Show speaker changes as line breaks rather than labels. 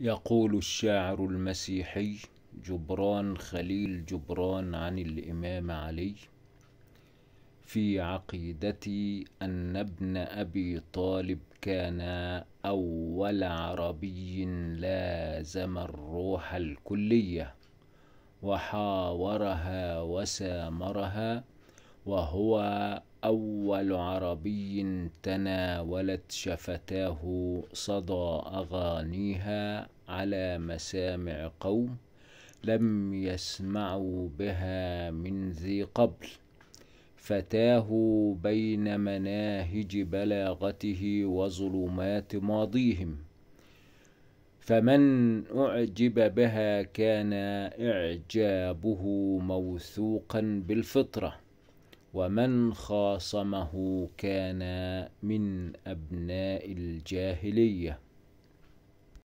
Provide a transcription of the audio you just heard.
يقول الشاعر المسيحي جبران خليل جبران عن الإمام علي في عقيدتي أن ابن أبي طالب كان أول عربي لازم الروح الكلية وحاورها وسامرها وهو أول عربي تناولت شفتاه صدى أغانيها على مسامع قوم لم يسمعوا بها من ذي قبل فتاه بين مناهج بلاغته وظلمات ماضيهم فمن أعجب بها كان إعجابه موثوقا بالفطرة ومن خاصمه كان من أبناء الجاهلية